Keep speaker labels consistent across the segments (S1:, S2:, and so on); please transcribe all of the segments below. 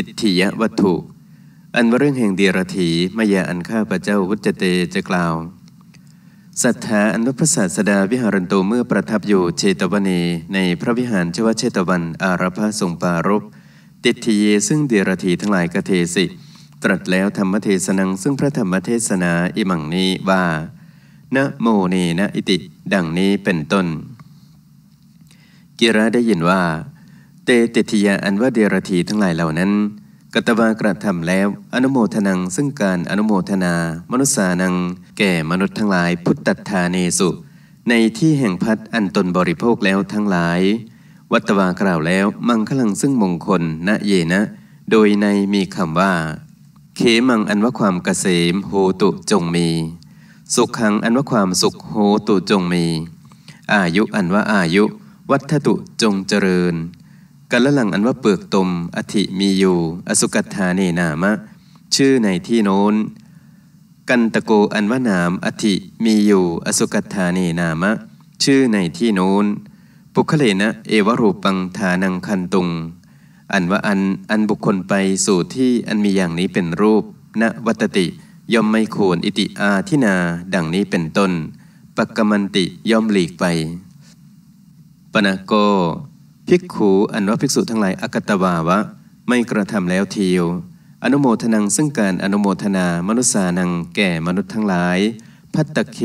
S1: ติดถียวัตถุ อันเรื่องแห่งเดียรถีมายาอันข้าพระเจ้าวุจเต จะกล่าวศรัทธาอันพระศาสดาวิหารันโตเมื่อประทับอยู่เชตวันีในพระวิหารชวเชตวัน อารพาทรงปารบติดทีเยซึ่งเดียรถีทั้งหลายกเทสิตรัสแล้วธรรมเทศนังซึ่งพระธรรมเทศนาอิมังนี้ ว่า นะโมเนนะอิติ ดังนี้เป็นต้นกิระได้ยินว่าเตเตทิยาอันว่าเดรธีทั้งหลายเหล่านั้น กตวากระทำแล้ว อนุโมทนังซึ่งการอนุโมทนา มนุษยานังแก่ มนุษย์ทั้งหลายพุทธัฐาเนสุในที่แห่งพัดอันตนบริโภคแล้วทั้งหลาย วัตวากล่าว แล้วมังคลังซึ่งมงคลณเยนะ โดยในมีคำว่าเขมังอันว่าความเกษม โหตุจงมี สุขังอันว่าความสุขโหตุจงมี อายุอันว่าอายุวัฏตุจงเจริญกัละลังอันว่าเปลือกตมอธิมีอยู่ อสุกัตถาเนนามะชื่อในที่โน้นกันตะโกอันว่านามอธิมีอยู่อสุกัตถาเนนามะชื่อในที่โน้น ปุคเลนะ เอวรูปังทานังคันตุง อันว่าอันอันบุคคลไปสู่ที่อันมีอย่างนี้เป็นรูปณวัตติ ย่อมไม่ควรอิติอาทินา ดังนี้เป็นต้นปักกมันติย่อมหลีกไปปนะโกภิกขุอันว่าภิกษุทั้งหลายอกตวาวะ ไม่กระทำแล้วเทียว อนุโมทนังซึ่งการอนุโมทนามนุษยานังแก่มนุษย์ทั้งหลายพัตตะเค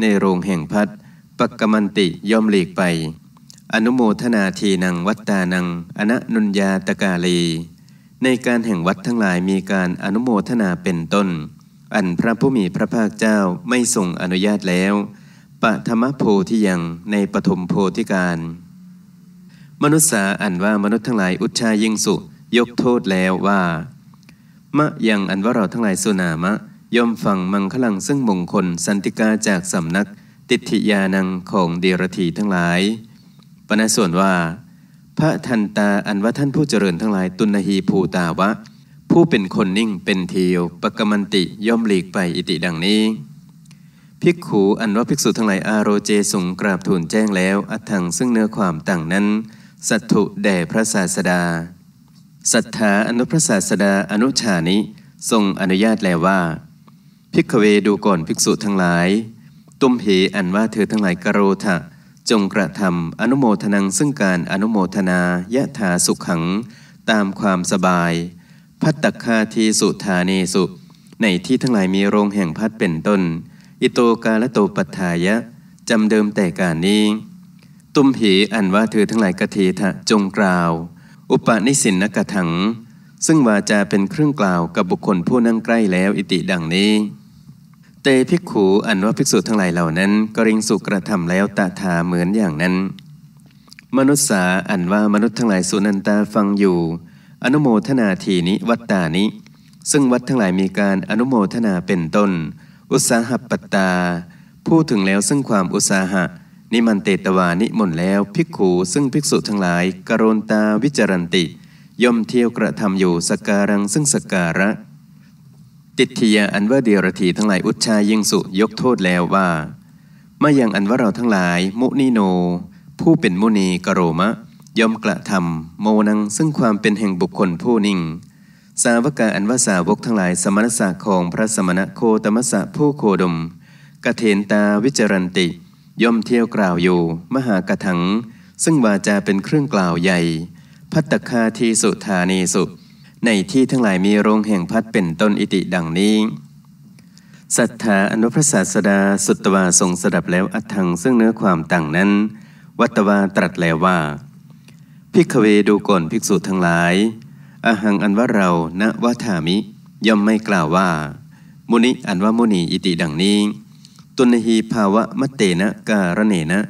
S1: ในโรงแห่งพัดปักกมันติย่อมหลีกไป อนุโมทนาทีนังวัตตานัง อนะนุญญาตกาลีในการแห่งวัดทั้งหลายมีการอนุโมทนาเป็นต้น อันพระผู้มีพระภาคเจ้าไม่ทรงอนุญาตแล้วปะธรรมโพธิยังในปฐมโพธิการมนุษย์สาอันว่ามนุษย์ทั้งหลายอุชายิงสุ ยกโทษแล้วว่า มะยังอันว่าเราทั้งหลายสุนามะ ย่อมฟังมังคลังซึ่งมงคลสันติกาจากสำนักติทยานังของเดรธีทั้งหลายปณส่วนว่า พระทันตาอันว่าท่านผู้เจริญทั้งหลายตุนหีภูตาวะ ผู้เป็นคนนิ่งเป็นเทียวปกมันติย่อมหลีกไปอิติดังนี้ ภิกขูอันว่าภิกษุทั้งหลายอาโรเจ สงกราบทูลแจ้งแล้วอัถังซึ่งเนื้อความต่างนั้นสัตถุแด่พระศาสดาศรัทธาอนุพระศาสดาอนุชานิทรงอนุญาตแล้วว่าพิกเวดูก่อนภิกษุทั้งหลาย ตุมเหอันว่าเธอทั้งหลายกรโรธะจงกระทำอนุโมทนังซึ่งการอนุโมทนายะถาสุขขัง ตามความสบาย พัตตคาทีสุธาเนสุในที่ทั้งหลายมีโรงแห่งพัดเป็นต้น อิโตกาละโตปัฏฐายะจำเดิมแต่การนี้ตุมหีอันว่าเธอทั้งหลายกเทถะจงกล่าว อุปนิสินนกถัง ซึ่งวาจาเป็นเครื่องกล่าวกับบุคคลผู้นั่งใกล้แล้วอิติดังนี้ เตภิกขูอันว่าภิกษุทั้งหลายเหล่านั้นกริงสุกระทำแล้วตาถาเหมือนอย่างนั้น มนุษย์สาอันว่ามนุษย์ทั้งหลายสุนันตาฟังอยู่ อนุโมทนาทีนิวัตตานิซึ่งวัดทั้งหลายมีการอนุโมทนาเป็นต้น อุตสาหปัตตาพูดถึงแล้วซึ่งความอุตสาหะนิมันเตตวานิมนต์แล้วภิกขุซึ่งภิกษุทั้งหลายกรณตาวิจารันติ ย่อมเที่ยวกระทำอยู่สการังซึ่งสการะ ติทยาอันว่าเดียรถีทั้งหลายอุชายิงสุยกโทษแล้วว่าม่อยังอันว่าเราทั้งหลาย มุนีโน ผู้เป็นมุนีกโรมะ ย่อมกระทำโมนังซึ่งความเป็นแห่งบุคคลผู้นิ่ง สาวกาอันว่าสาวกทั้งหลายสมณะักของพระสมณะโคตมสะผู้โคดมกเทนตาวิจารันติย่อมเที่ยวกล่าวอยู่ มหากถัง ซึ่งวาจาเป็นเครื่องกล่าวใหญ่พัตตคาทีสุธานีสุ ในที่ทั้งหลายมีโรงแห่งพัดเป็นต้นอิติดังนี้ สัทธาอนุพระศาสดาสุตวาทรงสดับแล้วอัฐังซึ่งเนื้อความต่างนั้น วัตวาตรัสแล้วว่า พิกเวดูก่อนภิกษุทั้งหลายอาหังอันว่าเราณนะวัฏามิ ย่อมไม่กล่าวว่า มุนิอันว่ามุนีอิติดังนี้ตุนหีภาวะมะเตนะการเนนะ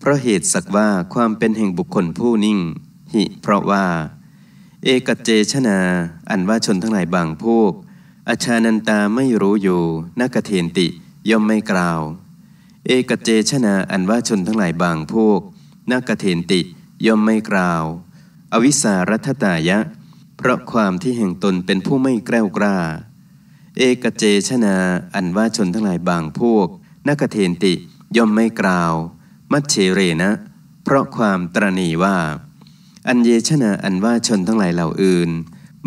S1: เพราะเหตุสักว่าความเป็นแห่งบุคคลผู้นิ่ง หิเพราะว่า เอกเจชนา อันว่าชนทั้งหลายบางพวก อาชานันตาไม่รู้อยู่นักเทนติย่อมไม่กล่าว เอกเจชนาอันว่าชนทั้งหลายบางพวกนักเทนติย่อมไม่กล่าว อวิสารัตตายะ เพราะความที่แห่งตนเป็นผู้ไม่แกล้วกล้า เอกเจชนาอันว่าชนทั้งหลายบางพวกนักเทนติย่อมไม่กล่าว มัชเชเรนะ เพราะความตรณีว่า อันเยชนะอันว่าชนทั้งหลายเหล่าอื่น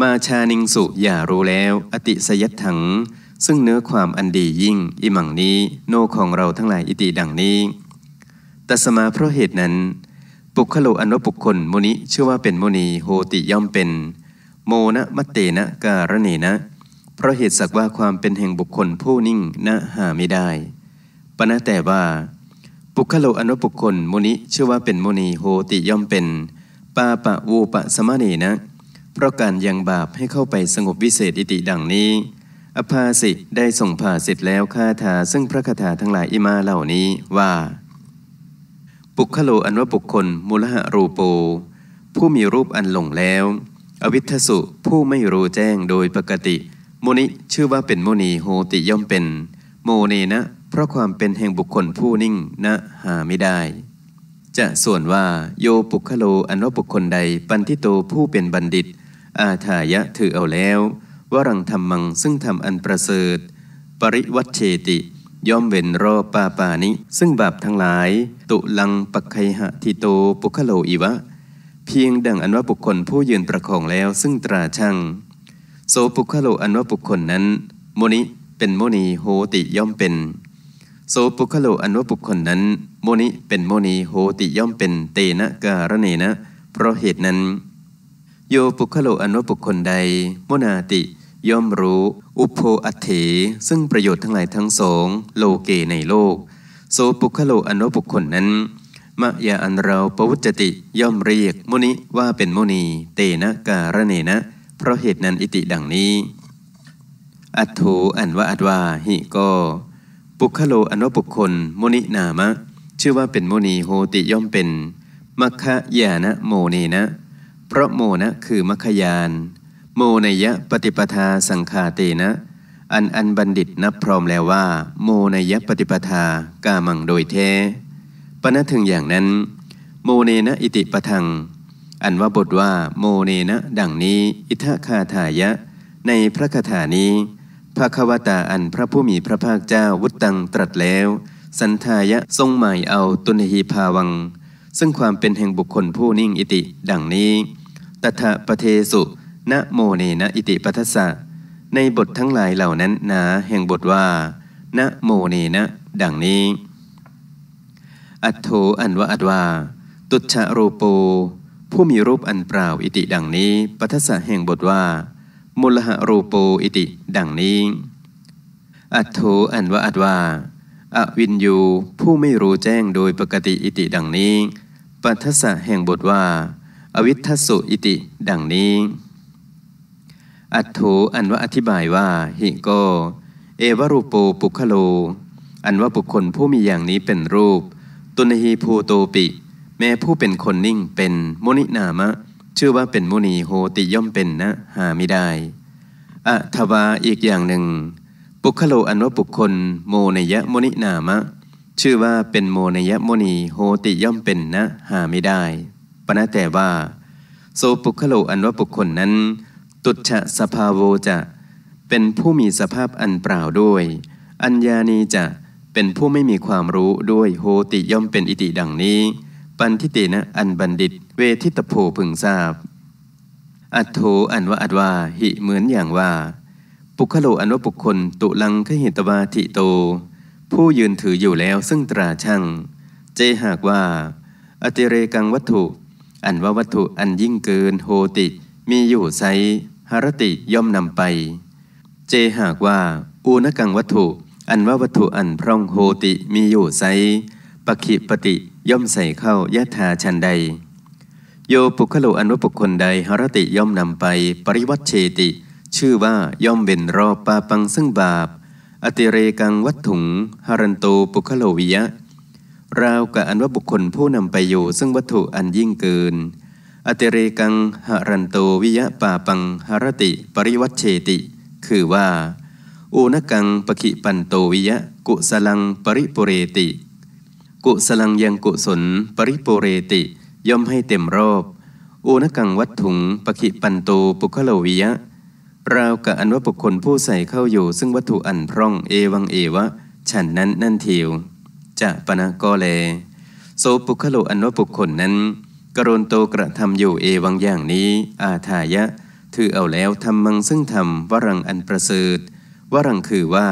S1: มาชานิงสุอย่ารู้แล้ว อติสยัตถัง ซึ่งเนื้อความอันดียิ่งอิมังนี้โนของเราทั้งหลายอิติดังนี้ตัสมาเพราะเหตุนั้น ปุคโลอันวปุคคลมนิชื่อว่าเป็นโมนีโหติย่อมเป็น โมนะมัตเตนะการเนนะ เพราะเหตุสักว่าความเป็นแห่งบุคคลผู้นิ่งนะหาไม่ได้ปนะแต่ว่า ปุคโลอนุปุคลมุนิชื่อว่าเป็นมุนีโหติย่อมเป็น ปาปะวูปะสมนีนะเพราะการยังบาปให้เข้าไปสงบวิเศษอิติดังนี้ อภาสิได้ส่งผ่าเสร็จแล้วคาถาซึ่งพระคาถาทั้งหลายอิมาเหล่านี้ว่า ปุคโลอันว่าบุคคลมูลหะรูโปผู้มีรูปอันหลงแล้ว อวิทสุผู้ไม่รู้แจ้งโดยปกติมุนิชื่อว่าเป็นมุนีโหติย่อมเป็น โมเนนะพราะความเป็นแห่งบุคคลผู้นิ่งนะหาไม่ได้ จะส่วนว่าโยปุคโลอันว่าบุคคลใดปันทิโตผู้เป็นบัณฑิต อาถายะถือเอาแล้ววรังธรรมังซึ่งทำอันประเสริฐปริวัตเชติ ย่อมเว้นรอบปาปานิซึ่งบาปทั้งหลาย ตุลังปักไคหะทิโตปุคโลอีวะ เพียงดังอันว่าบุคคลผู้ยืนประคองแล้วซึ่งตราช่างโสปุคโลอันว่าบุคคลนั้นโมนิเป็นโมนีโหติย่อมเป็นโสปุคโลอันว่าบุคคลนั้นโมนิเป็นโมนีโหติย่อมเป็น เตนะการเนนะ เพราะเหตุนั้น โยปุคโลอันว่าบุคคลใดโมนาติย่อมรู้ อุโพอัตเถ ซึ่งประโยชน์ทั้งหลายทั้งสองโลเกในโลกโสปุคโลอันว่าบุคคลนั้นมะยาอันเราปวุจติย่อมเรียก โมนิว่าเป็นโมนีเตนะการเนนะ เพราะเหตุนั้นอิติดังนี้ อัตโธอันว่าอัตวาหิโกปุคโลอนุบุคคลมุนินามะชื่อว่าเป็นมุนีโหติย่อมเป็นมัคคะยานะโมเนนะเพราะโมนะคือมัคคยาน โมนยะปฏิปทาสังคาเตนะ อันอันบัณฑิตนับพร้อมแล้วว่า โมนยะปฏิปทากามังโดยแท้ปณะถึงอย่างนั้น โมเนนะอิติปทัง อันว่าบทว่าโมเนนะดังนี้อิทัคาถายะในพระคาถานี้ภาควตาอันพระผู้มีพระภาคเจ้าวุตตังตรัสแล้ว สันทายะทรงหมายเอาตุนหีภาวัง ซึ่งความเป็นแห่งบุคคลผู้นิ่งอิติดังนี้ ตถะปเทสุ นะโมเนนะอิติปัทสะในบททั้งหลายเหล่านั้นหนาแห่งบทว่านะโมเนนะดังนี้ อัตโธอันวะอัตวา ตุชะโรโป ผู้มีรูปอันเปล่าอิติดังนี้ปัทสะแห่งบทว่ามูลหะรูปูอิติดังนี้ อัตโธอันว่าอัตว่าอวินยูผู้ไม่รู้แจ้งโดยปกติอิติดังนี้ปัทสะแห่งบทว่า อวิทัสุอิติดังนี้ อัตโธอันว่าอธิบายว่า หิโก เอวรูปูปุคโล อันว่าบุคคลผู้มีอย่างนี้เป็นรูป ตุนหีภูโตปิ แม้ผู้เป็นคนนิ่งเป็นมุนินามะชื่อว่าเป็นมุนีโหติย่อมเป็นนะหาไม่ได้อะทวาอีกอย่างหนึ่ง ปุคโลอันว่าบุคคล โมนยะมุนินามะ ชื่อว่าเป็นโมนยะมุนีโหติย่อมเป็นนะหาไม่ได้ปนะแต่ว่าโสปุคโลอันว่าบุคคลนั้น ตุชะสภาโวจะเป็นผู้มีสภาพอันเปล่าด้วย อัญญานีจะเป็นผู้ไม่มีความรู้ด้วยโหติย่อมเป็นอิติดังนี้ ปันทิตินะอันบัณฑิตเวทิตโพพึงทราบ อัตโธอันว่าอัตว่าหิเหมือนอย่างว่า ปุคโลอันว่าบุคคล ตุลังขหิตวาทิโต ผู้ยืนถืออยู่แล้วซึ่งตราช่าง เจ หากว่า อติเรกังวัตถุ อันว่าวัตถุอันยิ่งเกิน โหติ มีอยู่ไซหรติ ย่อมนำไป เจ หากว่าอูนกังวัตถุอันว่าวัตถุอันพร่อง โหติ มีอยู่ไซปะขิปติ ย่อมใส่เข้ายะถาชันใดโยปุคโลอนุปุคลใดหรติย่อมนำไปปริวัตเชติ ชื่อว่าย่อมเป็นรอบปาปังซึ่งบาปอติเรกังวัตถุง หรันโตปุคโลวิยะ ราวกับอันว่บุคคลผู้นำไปอยู่ซึ่งวัตถุอันยิ่งเกินอติเรกังหรันโตวิยะปาปังหรติปริวัตเชติ คือว่าอุนกังปะขิปันโตวิยะกุสลังปริปุเรติ กุสลังยังกุศลปริปุเรติย่อมให้เต็มรอบโอนณกังวัตถุงปขิปันโตปุคโลวิยะ ราวกับอันว่าบุคคลผู้ใส่เข้าอยู่ ซึ่งวัตถุอันพร่อง เอวังเอวะ ฉันนั้นนั่นเทียว จะปนะกอเลโสปุคโลอันว่าบุคคลนั้น กรณโตกระทำอยู่เอวังอย่างนี้ อาทายะ ถือเอาแล้วทำมังซึ่งทำวรังอันประเสริฐ วรังคือว่า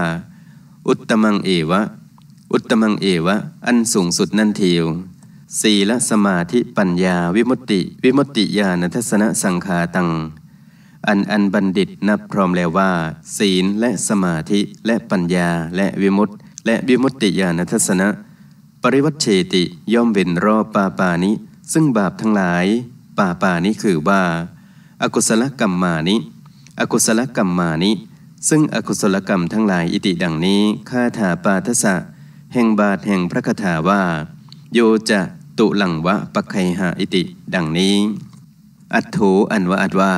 S1: อุตตมังเอวะ อุตตมังเอวะ อันสูงสุดนั่นเทียวสีลสมาธิปัญญาวิมุตติ วิมุตติญาณทัศนสังขาตัง อันอันบัณฑิตนับพร้อมแล้วว่า ศีล และสมาธิและปัญญาและวิมุตติ และวิมุตติญาณทัศนะปริวัติเฉติย่อมเว้นรอบปาปานิซึ่งบาปทั้งหลายปาปานิคือว่า อกุศลกรรมมานิอกุศลกรรมมานิซึ่งอกุศลกรรมทั้งหลายอิติดังนี้ข้าถาปาทสะแห่งบาทแห่งพระคาถาว่า โยจะตุลังวะปะไคหาอิติ ดังนี้ อัตโถอันว่าอัตว่า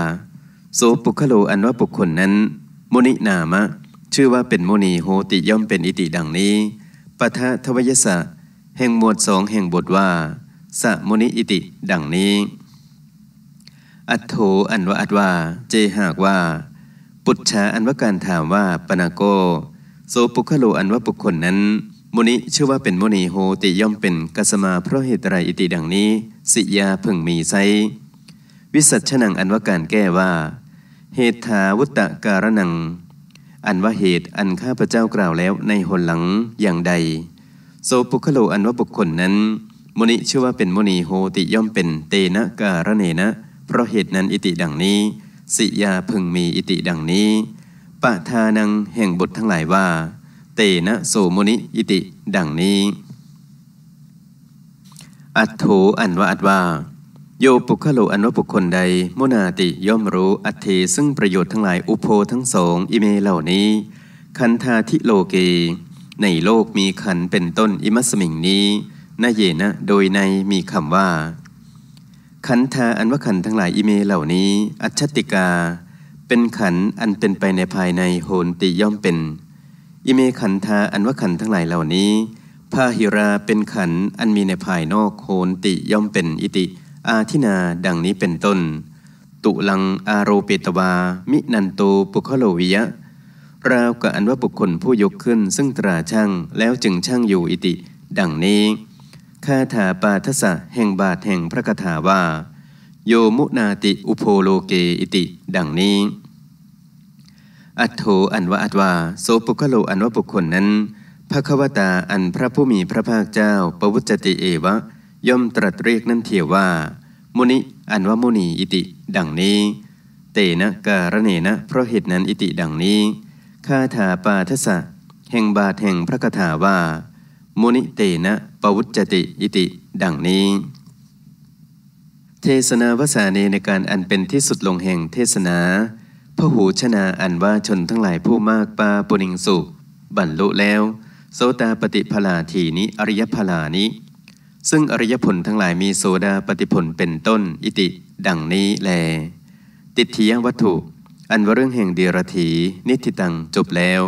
S1: โสปุคโลอันว่าบุคคลนั้นโมนินามะ ชื่อว่าเป็นโมนีโหติย่อมเป็นอิติดังนี้ปทะทวยสะแห่งหมวดสองแห่งบทว่าสะโมนิอิติดังนี้อัตโถอันว่าอัตว่าเจหากว่า ปุจฉาอันว่าการถามว่าปนาโกโสปุคโลอันว่าบุคคลนั้นมุนิชื่อว่าเป็นมุนีโหติย่อมเป็นกัสมาเพราะเหตุไรอิติดังนี้สิยาพึงมีไซวิสัชนังอันว่าการแก้ว่า เหตุถาวุตตะการนัง อันว่าเหตุอันข้าพระเจ้ากล่าวแล้วในหนหลังอย่างใดโสปุคโลอันว่าบุคคลนั้นมุนิชื่อว่าเป็นมุนีโหติย่อมเป็น เตนะการเนนะ เพราะเหตุนั้นอิติดังนี้สิยาพึงมีอิติดังนี้ปะทานังแห่งบททั้งหลายว่าเตนะโสมุนิยิติ ดังนี้ อัตโธอันว่าอัตวาโยปุคโลอันว่าบุคคลใดโุนาติย่อมรู้อัตเถซึ่งประโยชน์ทั้งหลายอุโพทั้งสองอิเมเหล่านี้คันธาทิโลเกในโลกมีขันเป็นต้นอิมัสมิงนี้นาเยนะโดยในมีคำว่าขันธาอันว่าขันทั้งหลายอิเมเหล่านี้ อัจฉติกา เป็นขันอันเป็นไปในภายในโหนติย่อมเป็นอิเมขันธาอันว่าขันทั้งหลายเหล่านี้พาหิราเป็นขันอันมีในภายนอกโคนติย่อมเป็นอิติ อาทินาดังนี้เป็นต้น ตุลังอาโรเปตวา มินันโตปุคโลวิยะราวกับอันว่าบุคคลผู้ยกขึ้น ซึ่งตราช่างแล้วจึงช่างอยู่อิติ ดังนี้คาถาปาทสะแห่งบาทแห่งพระคาถาว่า โยมุนาติอุโพโลเกอิติ ดังนี้อัตโธอันว่าอัตวาโสปุคโล อันว่าบุคคลนั้นพระควตาอันพระผู้มีพระภาคเจ้าปวุจติเอวะ ย่อมตรัสเรียกนั่นเทียวว่า มุนิอันว่ามุนีอิติดังนี้ เตนะการเนนะเพราะเหตุนั้นอิติดังนี้ คาถาปาทสะแห่งบาทแห่งพระคถาว่า มุนิเตนะปวุจติอิติดังนี้ เทศนาวสานีในการอันเป็นที่สุดลงแห่งเทศนาพระหูชนาอันว่าชนทั้งหลายผู้มากปาปุริงสุบรรลุแล้วโสดาปฏิภลาทีนี้อริยภลานี้ ซึ่งอริยผลทั้งหลายมีโสดาปฏิผลเป็นต้นอิติดังนี้แล ติทียวัตถุ อันว่าเรื่องแห่งเดียรถี นิติตังจบแล้ว